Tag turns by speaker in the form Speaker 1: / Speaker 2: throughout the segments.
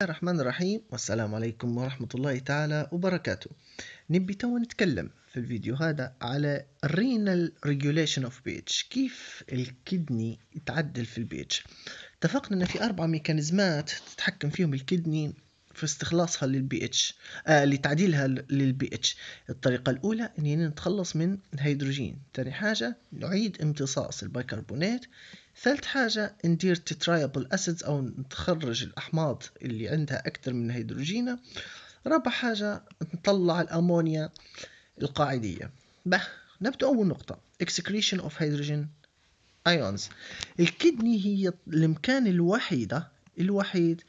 Speaker 1: الله الرحمن الرحيم والسلام عليكم ورحمة الله تعالى وبركاته نبي تو نتكلم في الفيديو هذا على الرينال ريجوليشن اوف بيتش كيف الكدني يتعدل في البيتش اتفقنا ان في اربع ميكانيزمات تتحكم فيهم الكدني في استخلاصها للبي اتش آه لتعديلها للبي اتش الطريقة الأولى أني نتخلص من الهيدروجين ثاني حاجة نعيد امتصاص البيكربونات ثالث حاجة ندير تترايبل أسيدز أو نتخرج الأحماض اللي عندها أكثر من هيدروجينة رابع حاجة نطلع الأمونيا القاعدية به نبدأ أول نقطة excretion of hydrogen ions الكدني هي المكان الوحيدة الوحيد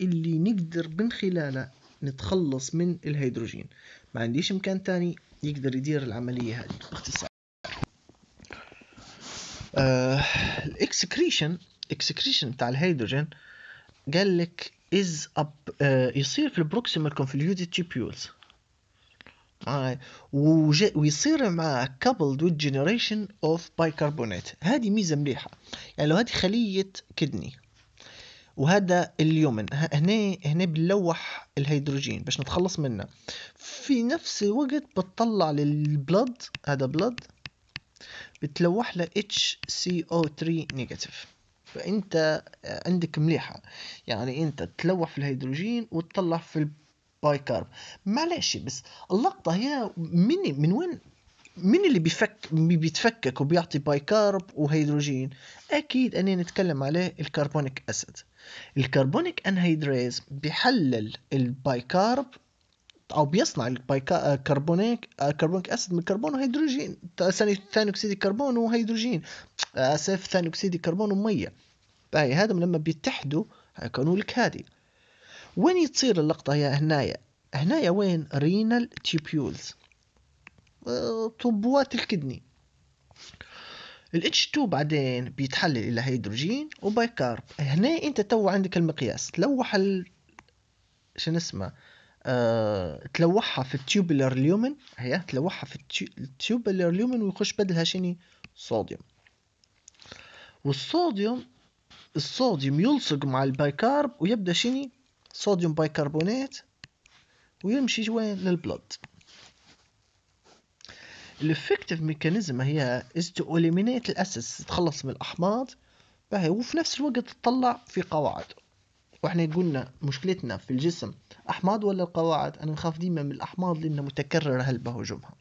Speaker 1: اللي نقدر من خلاله نتخلص من الهيدروجين ما عنديش مكان تاني يقدر يدير العملية هذه باختصار الاكسكريشن آه، اكسكريشن بتاع الهيدروجين قال لك از اب آه، يصير في البروكسيمال كونفليوتد آه، تيبيولز ويصير مع كابلد with generation of bicarbonate هذه ميزة مليحة يعني لو هذه خلية كدني وهذا اليومن هنا هنا بنلوح الهيدروجين باش نتخلص منه في نفس الوقت بتطلع للبلد هذا بلد بتلوح له HCO3 نيجاتيف فانت آه، عندك مليحه يعني انت تلوح في الهيدروجين وتطلع في البايكارب معلش بس اللقطه هي من من وين مين اللي بيفك بيتفكك وبيعطي بايكارب وهيدروجين اكيد اني نتكلم عليه الكربونيك اسيد الكربونيك انهيدريز بيحلل البايكارب او بيصنع الكربونيك آه، آه، كربونيك اسيد من الكربون وهيدروجين ثاني اكسيد الكربون وهيدروجين آه، اسف ثاني اكسيد الكربون وميه فهي هذا لما بيتحدوا هيكونوا لك هادي وين تصير اللقطه هي هنايا هنايا وين رينال تيبيولز طبوات الكدني ال H2 بعدين بيتحلل الى هيدروجين وبيكارب هنا انت تو عندك المقياس تلوح ال... شنو اسمه أه... تلوحها في التيوبلر ليومن هي تلوحها في التيوبلر ليومن ويخش بدلها شني صوديوم والصوديوم الصوديوم يلصق مع البايكارب ويبدا شني صوديوم بايكربونات ويمشي وين للبلد الافكتيف ميكانيزم هي از تو اليمينيت الاسس تخلص من الاحماض باهي وفي نفس الوقت تطلع في قواعد واحنا قلنا مشكلتنا في الجسم احماض ولا القواعد انا نخاف ديما من الاحماض لانها متكرره هلبة هجومها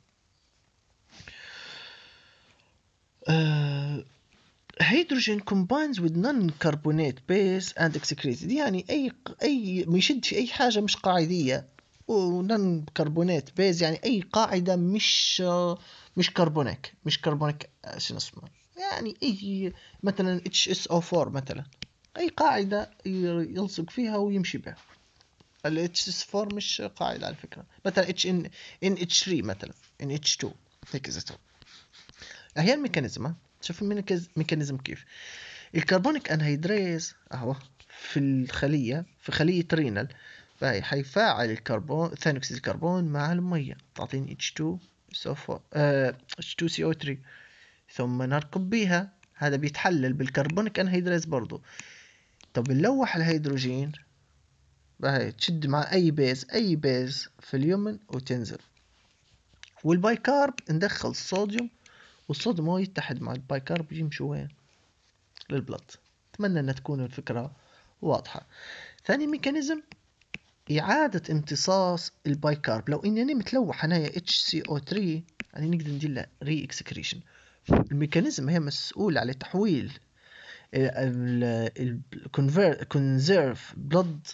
Speaker 1: هيدروجين كومباينز وذ نون كربونات بيس اند اكسكريتد يعني اي اي ما يشدش اي حاجه مش قاعديه ونن كربونات بيز يعني اي قاعده مش مش كربونيك مش كربونيك آه، شنو اسمه يعني اي مثلا اتش اس او 4 مثلا اي قاعده يلصق فيها ويمشي بها الاتش اس 4 مش قاعده على فكره مثلا اتش ان ان اتش 3 مثلا ان اتش 2 هيك زيتو هي الميكانيزم شوف الميكانيزم كيف الكربونيك انهيدريز اهو في الخليه في خليه رينال فهي حيفاعل الكربون ثاني أكسيد الكربون مع المية تعطيني H2 اه آه H2CO3 ثم نركب بيها هذا بيتحلل بالكربونيك انهيدريز برضو طب نلوح الهيدروجين بهي تشد مع اي بيز اي بيز في اليمن وتنزل والبايكارب ندخل الصوديوم والصوديوم هو يتحد مع البايكارب يمشي وين للبلط اتمنى ان تكون الفكره واضحه ثاني ميكانيزم إعادة امتصاص البايكارب لو إنني متلوح أنا أنايا HCO3 يعني نقدر ندير له ري اكسكريشن الميكانيزم هي مسؤول على تحويل كونزيرف آه، بلد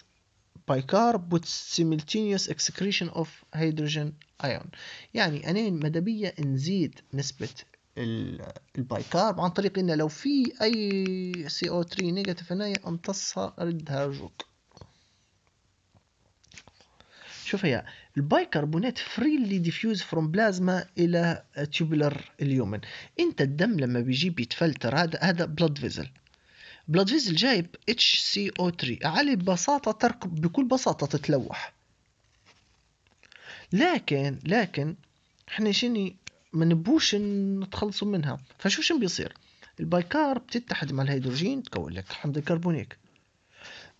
Speaker 1: بايكارب with simultaneous excretion of hydrogen ion يعني أنا مدبية نزيد نسبة البايكارب عن طريق إن لو في أي CO3 نيجاتيف هنايا أمتصها أردها رجوك شوف هي البايكربونات فريلي ديفيوز فروم بلازما الى تيوبلر اليومن انت الدم لما بيجي بيتفلتر هذا هذا بلاد فيزل بلاد فيزل جايب اتش سي او 3 علي ببساطه تركب بكل بساطه تتلوح لكن لكن احنا شني ما نبوش نتخلصوا منها فشو شن بيصير البايكار بتتحد مع الهيدروجين تكون لك حمض الكربونيك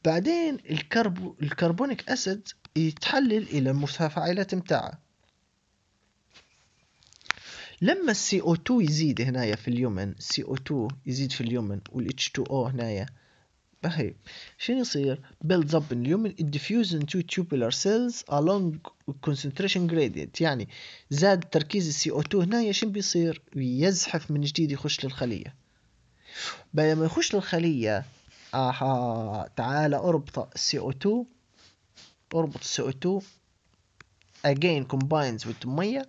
Speaker 1: بعدين الكربو الكربونيك اسيد يتحلل إلى المتفاعلات متاعه لما السي او 2 يزيد هنايا في اليومن سي او 2 يزيد في اليومن والاتش 2 او هنايا بهي شنو يصير بيلد اب ان اليومن ديفيوز ان تو تيوبولار سيلز along concentration gradient يعني زاد تركيز السي او 2 هنايا شنو بيصير يزحف من جديد يخش للخلية بينما يخش للخلية اها تعال اربط السي او 2 اربط CO2 again combines with المية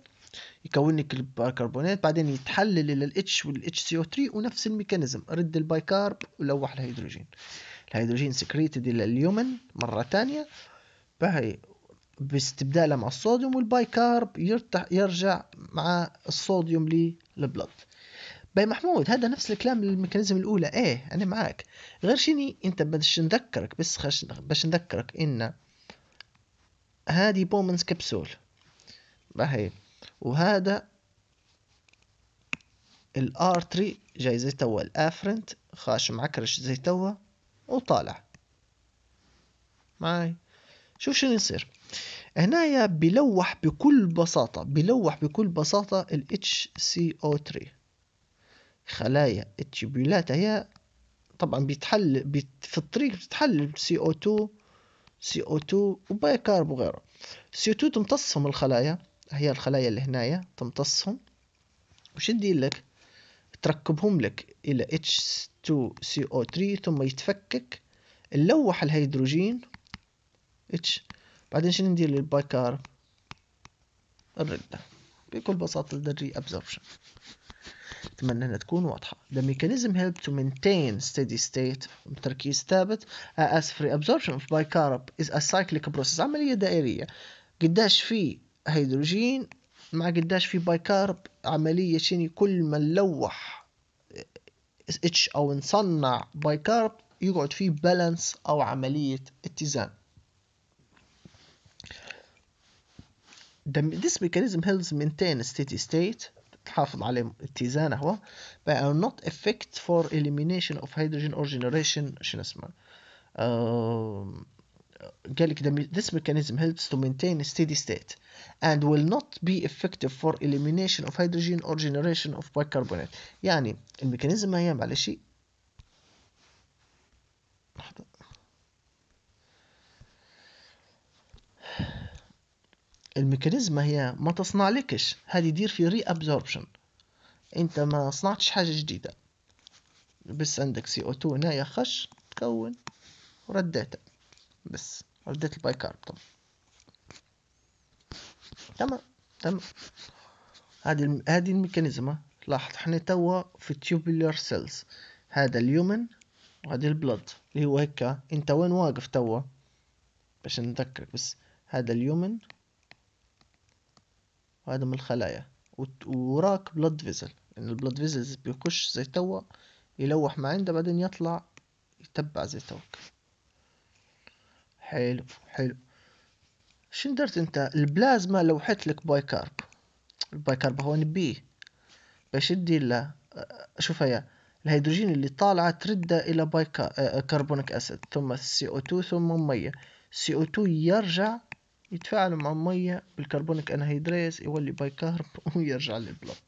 Speaker 1: يكون لك البيكربونات بعدين يتحلل الى الاتش والاتش سي او 3 ونفس الميكانيزم رد البيكارب ولوح الهيدروجين الهيدروجين سكريتد الى اليومن مره تانية بهي باستبداله مع الصوديوم والبايكارب يرتح يرجع مع الصوديوم للبلد باي محمود هذا نفس الكلام للميكانيزم الاولى ايه انا معاك غير شني انت باش نذكرك بس باش نذكرك ان هذه بومنز كبسول باهي وهذا الارتري جاي زي توا الافرنت خاش معكرش زي توا وطالع معاي شوف شنو يصير هنايا بيلوح بكل بساطة بيلوح بكل بساطة ال HCO3 خلايا التبيولات هي طبعا بيتحل بيت في الطريق بتتحلل CO2 سي او 2 وبايكارب وغيره سي او 2 تمتصهم الخلايا هي الخلايا اللي هنايا تمتصهم وش تدير لك تركبهم لك الي اتش 2 سي او 3 ثم يتفكك نلوح الهيدروجين اتش بعدين شنو ندير للبايكارب الردة بكل بساطة الدري absorption أتمنى أنها تكون واضحة The mechanism help to maintain steady state تركيز ثابت as free absorption of bicarb is a cyclic process عملية دائرية قداش في هيدروجين مع قداش في بايكارب عملية شني كل ما نلوح اتش او نصنع بايكارب يقعد في بالانس او عملية اتزان This mechanism helps maintain steady state تحافظ على اتزانه هو but are not effect for elimination of hydrogen or generation شنو اسمه قال لك this mechanism helps to maintain a steady state and will not be effective for elimination of hydrogen or generation of bicarbonate يعني الميكانيزم ما يعمل على شيء لحظة الميكانيزم هي ما تصنعلكش هذه يدير في ري ابزوربشن انت ما صنعتش حاجه جديده بس عندك سي او 2 هنايا خش تكون ورديتها بس رديت البايكاربتون تمام تمام هذه هذه الميكانيزم لاحظ احنا توا في tubular سيلز هذا اليومن وهذا البلد اللي هو هكا انت وين واقف توا باش نذكرك بس هذا اليومن وهذا من الخلايا وراك بلاد فيزل ان البلاد فيزل بيخش زي توا يلوح ما عنده بعدين يطلع يتبع زي توك حلو حلو شن درت انت البلازما لوحت لك بايكارب البايكارب هو نبيه باش يدي له شوف هيا الهيدروجين اللي طالعة ترده إلى بايكا كربونيك آه، أسيد ثم سي او 2 ثم مية سي او 2 يرجع يتفاعلوا مع المية بالكربونيك انهيدريز يولي بايكارب ويرجع للبلط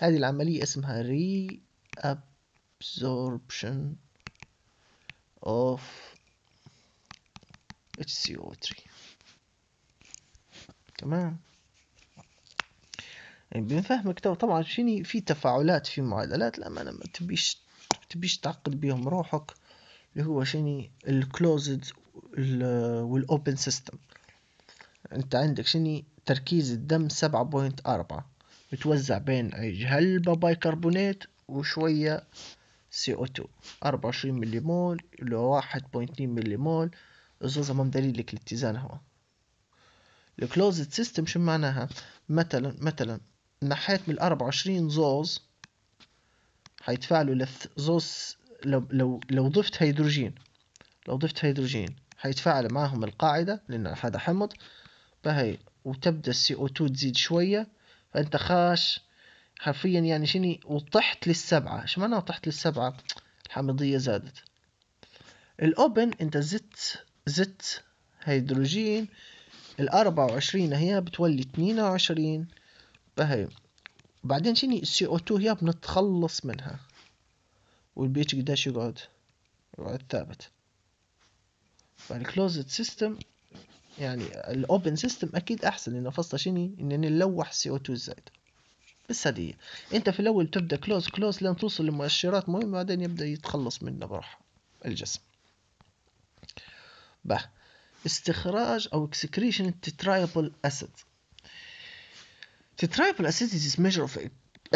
Speaker 1: هذه العملية اسمها ري absorption of HCO3 تمام يعني بنفهمك تو طبعا شني في تفاعلات في معادلات لما ما تبيش تبيش تعقد بيهم روحك اللي هو شني الكلوزد والاوبن سيستم انت عندك شني تركيز الدم سبعة بوينت أربعة متوزع بين جهلبة بايكربونات وشوية سي او تو أربعة وعشرين ملي مول إلى واحد بوينت اتنين ملي مول الزوزة ما لك الاتزان هو الكلوزد سيستم شو معناها مثلا مثلا نحيت من الأربعة وعشرين زوز حيتفاعلوا لث زوز لو لو لو ضفت هيدروجين لو ضفت هيدروجين حيتفاعل معهم القاعدة لأن هذا حمض بهي وتبدا السي او 2 تزيد شويه فانت خاش حرفيا يعني شني وطحت للسبعه ايش معنى طحت للسبعه الحامضيه زادت الاوبن انت زدت زدت هيدروجين الأربعة وعشرين هي بتولي 22 وعشرين بهي بعدين شني السي او 2 هي بنتخلص منها والبيتش قداش يقعد يقعد ثابت فالكلوزد سيستم يعني الاوبن سيستم اكيد احسن انه شني ان نلوح سي او 2 زائد بس هذه انت في الاول تبدا كلوز كلوز لين توصل لمؤشرات مهمه بعدين يبدا يتخلص منه براحه الجسم به استخراج او excretion التترايبل acid تترايبل acid is measure of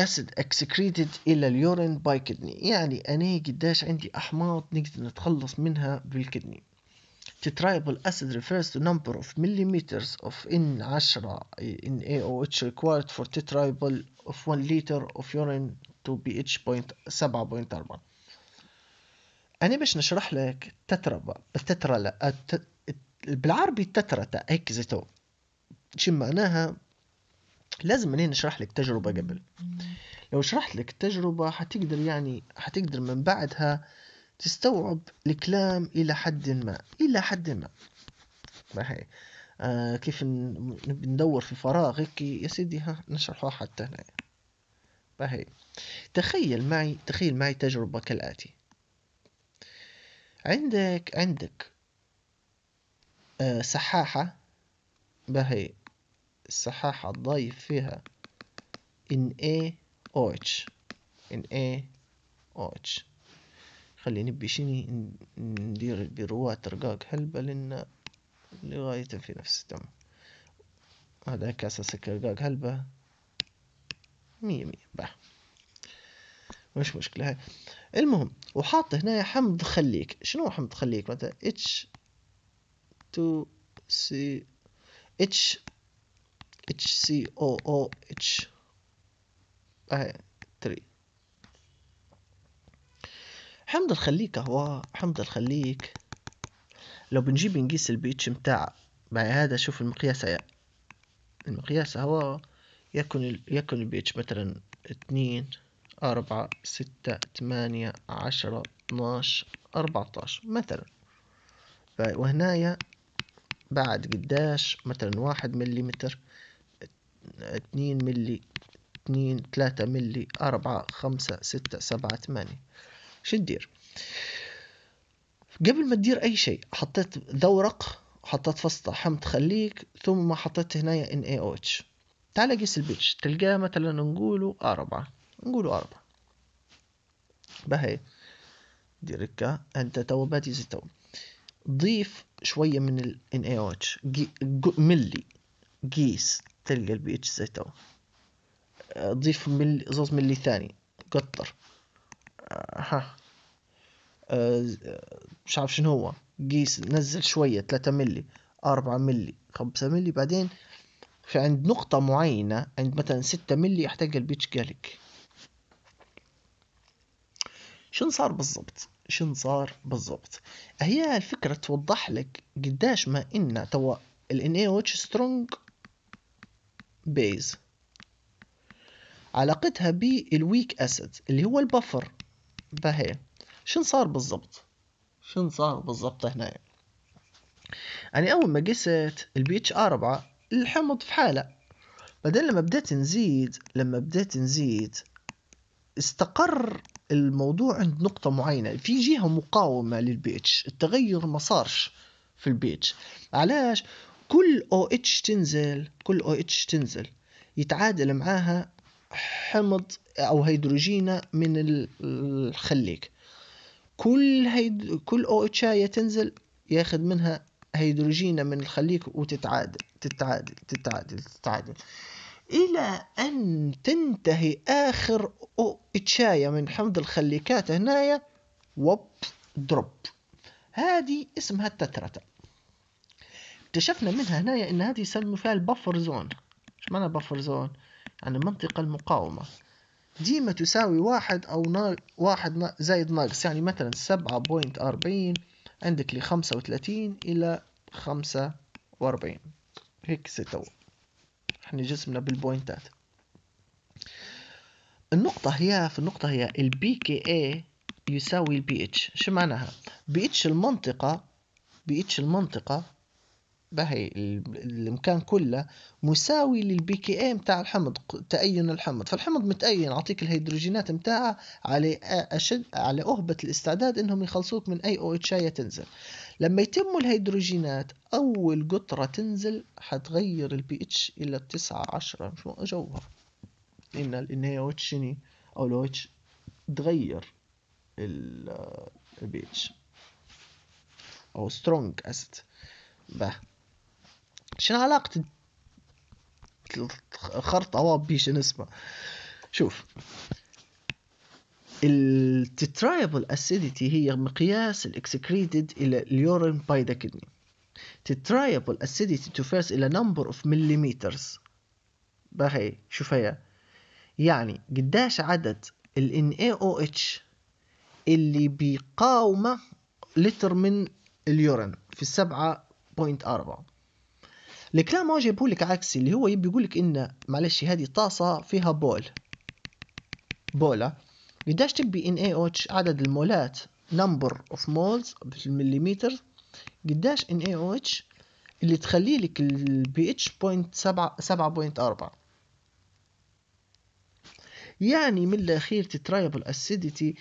Speaker 1: acid excreted الى اليورين باي كدني يعني انا قديش عندي احماض نقدر نتخلص منها بالكدني Tetribal acid refers to number of millimeters of N10 in AOH required for tetribal of 1 liter of urine to pH point 7.4 أنا باش نشرح لك تتربا التترا بالعربي التترا تاع إكزيتو شي معناها لازم أنا نشرح لك تجربة قبل لو شرحت لك التجربة حتقدر يعني حتقدر من بعدها تستوعب الكلام الى حد ما الى حد ما آه كيف ندور في فراغ هيك يا سيدي ها نشرحها حتى هنا باهي تخيل معي تخيل معي تجربة كالآتي عندك عندك آه سحاحة باهي السحاحة ضايف فيها ان ان إيه او اتش إيه او اتش خليني بشني ندير البيروات رقاق حلبة لنا لغاية في نفس الدم هذا كاسة سكر رقاق حلبة مية مية باه مش مشكلة هاي المهم وحاط هنا حمض خليك شنو حمض خليك مثلا اتش تو سي اتش اتش سي او او اتش تري حمض الخليك هو حمض الخليك لو بنجيب نقيس البيتش متاع مع هذا شوف المقياس يا المقياس هو يكون يكون البيتش مثلا اثنين أربعة ستة ثمانية عشرة اتناش أربعتاش مثلا وهنايا بعد قداش مثلا واحد مليمتر اتنين ملي اتنين تلاتة ملي أربعة خمسة ستة سبعة ثمانية شو تدير قبل ما تدير اي شيء حطيت ذورق حطيت فص حمض خليك ثم حطيت هنايا ان اي او اتش تعال قيس البيتش تلقاه مثلا نقولوا أربعة نقولوا أربعة بهي دير هكا أنت تو باتي زي تو ضيف شوية من ال NaOH إيه ملي قيس تلقى البي اتش زي تو ضيف ملي زوز ملي ثاني قطر ها مش أه، عارف شنو هو قيس نزل شوية ثلاثة ملي أربعة ملي خمسة ملي بعدين في عند نقطة معينة عند مثلا ستة ملي يحتاج البيتش جالك شن صار بالضبط شن صار بالضبط هي الفكرة توضح لك قداش ما إن توا ال NaOH إيه سترونج بيز علاقتها بالويك اسيد اللي هو البفر فهي شن صار بالضبط شن صار بالضبط هنا يعني اول ما قست البي اتش أربعة الحمض في حاله بعدين لما بديت نزيد لما بديت نزيد استقر الموضوع عند نقطة معينة في جهة مقاومة للبي اتش التغير ما صارش في البي اتش علاش كل او اتش تنزل كل او اتش تنزل يتعادل معاها حمض او هيدروجينه من الخليك كل هيد... كل او اتش اي تنزل ياخذ منها هيدروجينه من الخليك وتتعادل تتعادل تتعادل تتعادل الى ان تنتهي اخر او اتشاية من حمض الخليكات هنايا وب دروب هذه اسمها التترتا اكتشفنا منها هنايا ان هذه يسموا فيها البفر زون ايش معنى بفر زون عن المنطقة المقاومة ديما تساوي واحد أو نا... واحد زائد ناقص يعني مثلا سبعة بوينت أربعين عندك لخمسة وثلاثين إلى خمسة وأربعين هيك ستة احنا جسمنا بالبوينتات النقطة هي في النقطة هي البي كي اي يساوي البي اتش شو معناها؟ بي اتش المنطقة بي اتش المنطقة باهي الامكان كله مساوي للبي كي اي متاع الحمض تأين الحمض فالحمض متأين عطيك الهيدروجينات متاعه على اشد على اهبة الاستعداد انهم يخلصوك من اي او اتش تنزل لما يتموا الهيدروجينات اول قطرة تنزل حتغير البي اتش الى تسعة عشرة شو جوهر ان ان هي او اتش او لو اتش تغير البي اتش او سترونج اسيد باهي شنو علاقة خرطة بيش اسمه شوف التترايبل اسيديتي هي مقياس الاكسكريتد الى اليورين باي ذا كدني تترايبل اسيديتي تفاز الى نمبر اوف مليمترز باهي شوف هي يعني قداش عدد ال NaOH اللي بيقاومه لتر من اليورين في السبعة بوينت أربعة الكلام هو جايبه لك عكسي اللي هو يبي يقول لك ان معلش هذه طاسه فيها بول بولا قداش تبي ان اي اوتش عدد المولات نمبر اوف مولز بالمليمتر قداش ان اي اوتش اللي تخلي لك البي اتش بوينت سبعة سبعة بوينت أربعة يعني من الأخير تتريبل أسيديتي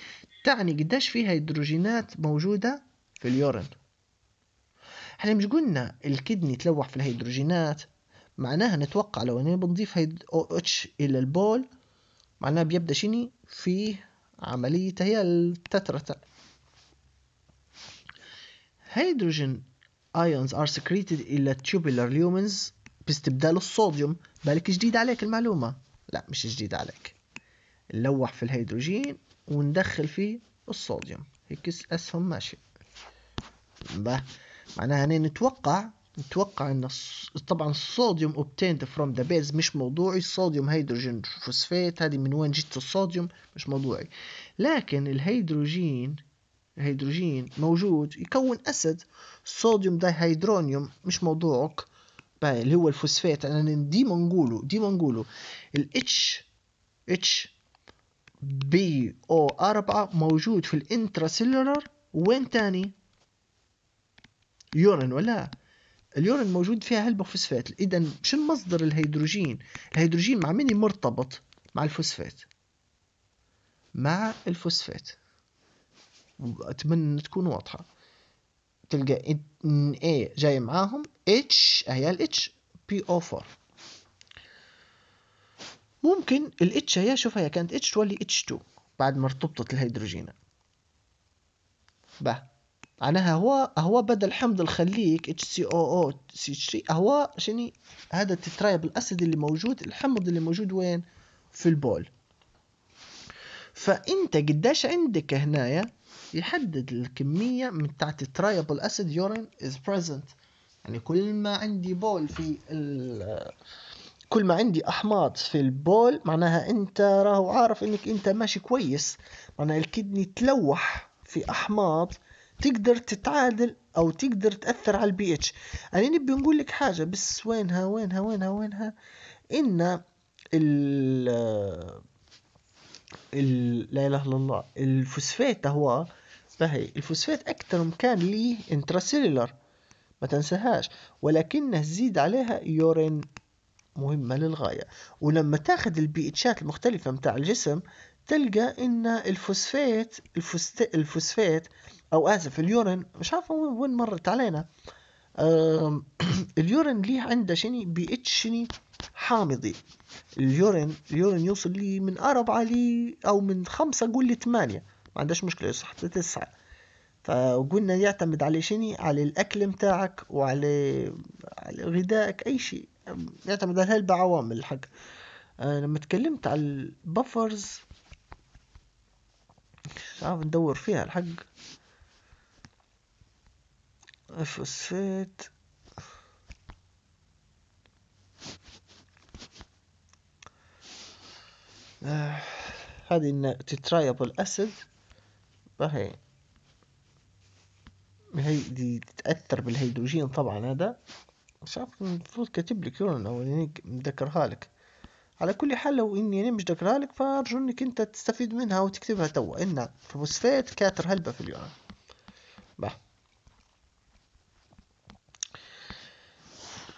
Speaker 1: تعني قداش فيها هيدروجينات موجودة في اليورين احنا مش قلنا الكدني يتلوح في الهيدروجينات معناها نتوقع لو اني بنضيف او اتش الى البول معناها بيبدا شني فيه عملية هي التترته هيدروجين ايونز ار سكريتد إلى تيوبولار لومنز باستبدال الصوديوم بالك جديد عليك المعلومة لا مش جديد عليك نلوح في الهيدروجين وندخل فيه الصوديوم هيك أسهم ماشي بقى معناها هنا نتوقع نتوقع أن طبعا الصوديوم اوبتيند فروم ذا بيز مش موضوعي الصوديوم هيدروجين فوسفات هذه من وين جت الصوديوم مش موضوعي لكن الهيدروجين الهيدروجين موجود يكون أسد صوديوم دايهيدرونيوم مش موضوعك باي اللي هو الفوسفات أنا ديما نقولوا ديما نقولوا الاتش اتش بي او 4 موجود في الانترا سيلولار وين تاني يورين ولا اليورين موجود فيها هالبوفوسفات اذا شنو مصدر الهيدروجين الهيدروجين مع من مرتبط مع الفوسفات مع الفوسفات اتمنى تكون واضحه تلقى ان اي جاي معاهم اتش هي الاتش بي او 4 ممكن الاتش هي شوف هي كانت اتش تولي اتش 2 بعد ما ارتبطت الهيدروجين به معناها هو هو بدل حمض الخليك اتش سي او او سي 3 هو شني هذا التترايب الاسيد اللي موجود الحمض اللي موجود وين في البول فانت قداش عندك هنايا يحدد الكمية متاع تترايب الاسيد يورين از بريزنت يعني كل ما عندي بول في كل ما عندي احماض في البول معناها انت راهو عارف انك انت ماشي كويس معناها الكدني تلوح في احماض تقدر تتعادل او تقدر تاثر على البي اتش يعني نبي نقول لك حاجه بس وينها وينها وينها وينها ان ال لا اله الا الله الفوسفات هو فهي الفوسفات اكثر مكان ليه انتراسيلولر ما تنساهاش ولكنه زيد عليها يورين مهمة للغاية ولما تاخذ البي اتشات المختلفة متاع الجسم تلقى ان الفوسفات الفوسفات او اسف اليورين مش عارف وين مرت علينا اليورين ليه عنده شني بي اتش شني حامضي اليورين اليورين يوصل لي من أربعة لي أو من خمسة قول لي ثمانية ما عندهاش مشكلة يصح تسعة فقلنا يعتمد على شني على الأكل متاعك وعلى على غذائك أي شيء يعتمد على هالبع عوامل الحق لما تكلمت على البفرز مش عارف ندور فيها الحق الفوسفات آه، هذه تترايبل اسيد باهي هي دي تتأثر بالهيدروجين طبعا هذا مش عارف المفروض كاتب لك يورن او انك مذكرها لك على كل حال لو اني انا مش ذكرها لك فارجو انك انت تستفيد منها وتكتبها توا ان فوسفات كاتر هلبة في اليورن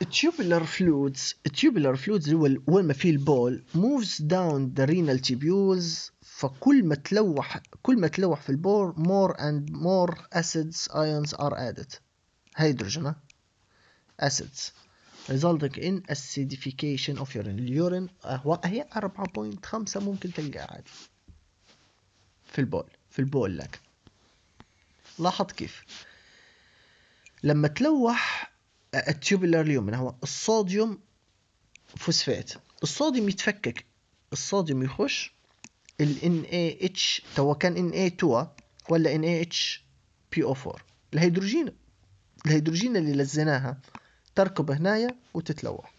Speaker 1: tubular fluids tubular fluids هو وين ما فيه البول moves down the renal tubules فكل ما تلوح كل ما تلوح في البول more and more acids ions are added هيدروجين acids resulting in acidification of urine اليورين هي 4.5 ممكن تلقاها عادي في البول في البول لكن لاحظ كيف لما تلوح التيوبولار اليومن هو الصوديوم فوسفات الصوديوم يتفكك الصوديوم يخش ال NaH تو كان Na2 ولا nahpo 4 الهيدروجين الهيدروجين اللي لزيناها تركب هنايا وتتلوح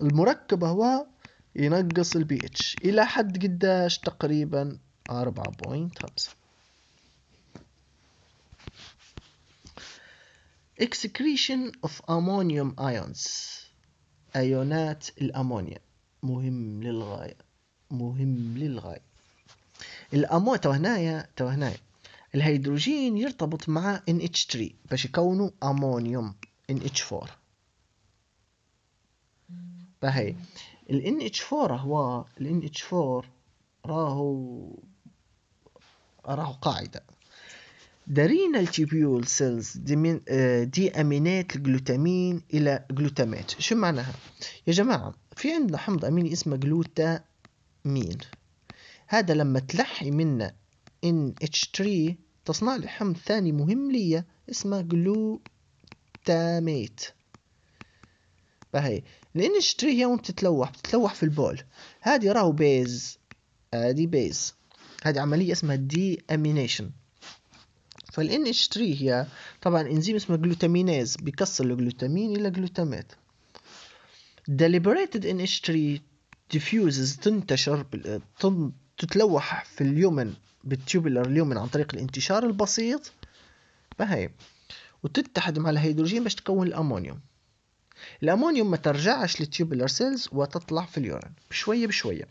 Speaker 1: المركب هو ينقص البي اتش الى حد قداش تقريبا 4.5 excretion of ammonium ions ايونات الامونيا مهم للغايه مهم للغايه الامو تو هنايا تو هنايا الهيدروجين يرتبط مع NH3 باش يكونوا امونيوم NH4 فهي ال NH4 هو ال NH4 راهو راهو قاعده The renal سيلز آه، دي أمينات الجلوتامين إلى جلوتامات شو معناها؟ يا جماعة في عندنا حمض أميني اسمه جلوتامين هذا لما تلحي منه اتش 3 تصنع لي حمض ثاني مهم ليا اسمه جلوتاميت فهي لان 3 هي وين تتلوح بتتلوح في البول هذه راهو بيز هذه آه، بيز هذه عملية اسمها دي امينيشن فالان اتش 3 هي طبعا انزيم اسمه جلوتاميناز بيكسر الجلوتامين الى جلوتامات deliberated NH3 diffuses تنتشر تتلوح في اليومن بالتيوبولار اليومن عن طريق الانتشار البسيط فهي وتتحد مع الهيدروجين باش تكون الامونيوم الامونيوم ما ترجعش للتيوبولار سيلز وتطلع في اليورين بشويه بشويه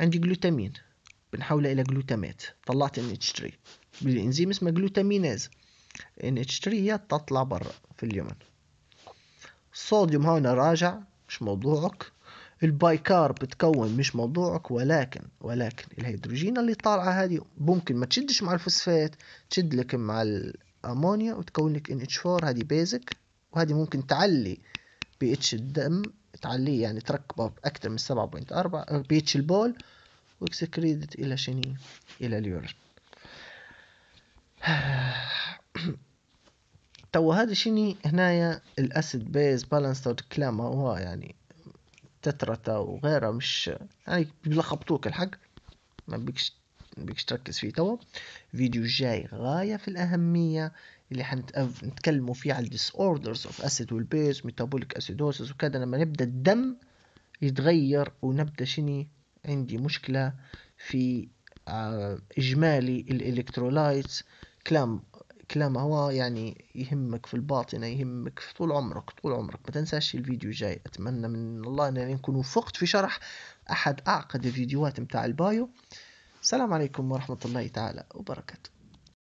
Speaker 1: عندي جلوتامين بنحولها إلى جلوتامات طلعت ان اتش 3 بالإنزيم اسمه جلوتاميناز اتش 3 هي تطلع برا في اليمن الصوديوم هون راجع مش موضوعك البايكار بتكون مش موضوعك ولكن ولكن الهيدروجين اللي طالعه هذه ممكن ما تشدش مع الفوسفات تشد لك مع الامونيا وتكون لك اتش 4 هذه بيزك وهذه ممكن تعلي بي اتش الدم تعليه يعني تركبه اكثر من 7.4 بي اتش البول واكسكريدت إلى شني إلى اليورين تو هذا شني هنايا الاسيد بيز بالانس تو كلام هو يعني تترتا وغيرها مش يعني بيلخبطوك الحق ما بيكش بيكش تركز فيه تو فيديو جاي غاية في الأهمية اللي حنتكلموا فيه على الديس اوردرز اوف اسيد والبيز ميتابوليك اسيدوسس وكذا لما نبدا الدم يتغير ونبدا شني عندي مشكلة في آه، إجمالي الإلكترولايتس كلام كلام هو يعني يهمك في الباطنة يهمك في طول عمرك طول عمرك ما تنساش الفيديو جاي أتمنى من الله أنني نكون وفقت في شرح أحد أعقد الفيديوهات متاع البايو السلام عليكم ورحمة الله تعالى وبركاته